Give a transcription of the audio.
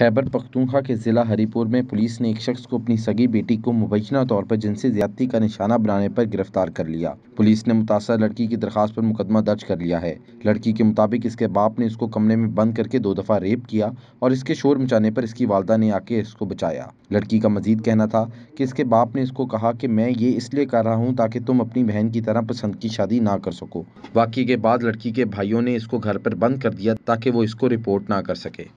खैबर पख्तूखा के ज़िला हरीपुर में पुलिस ने एक शख्स को अपनी सगी बेटी को मुबैना तौर पर जिनसे ज्यादती का निशाना बनाने पर गिरफ्तार कर लिया पुलिस ने मुतासर लड़की की दरखास्त पर मुकदमा दर्ज कर लिया है लड़की के मुताबिक इसके बाप ने इसको कमरे में बंद करके दो दफ़ा रेप किया और इसके शोर मचाने पर इसकी वालदा ने आके इसको बचाया लड़की का मजीद कहना था कि इसके बाप ने इसको कहा कि मैं ये इसलिए कर रहा हूँ ताकि तुम अपनी बहन की तरह पसंद की शादी ना कर सको वाक़े के बाद लड़की के भाइयों ने इसको घर पर बंद कर दिया ताकि वो इसको रिपोर्ट ना कर सके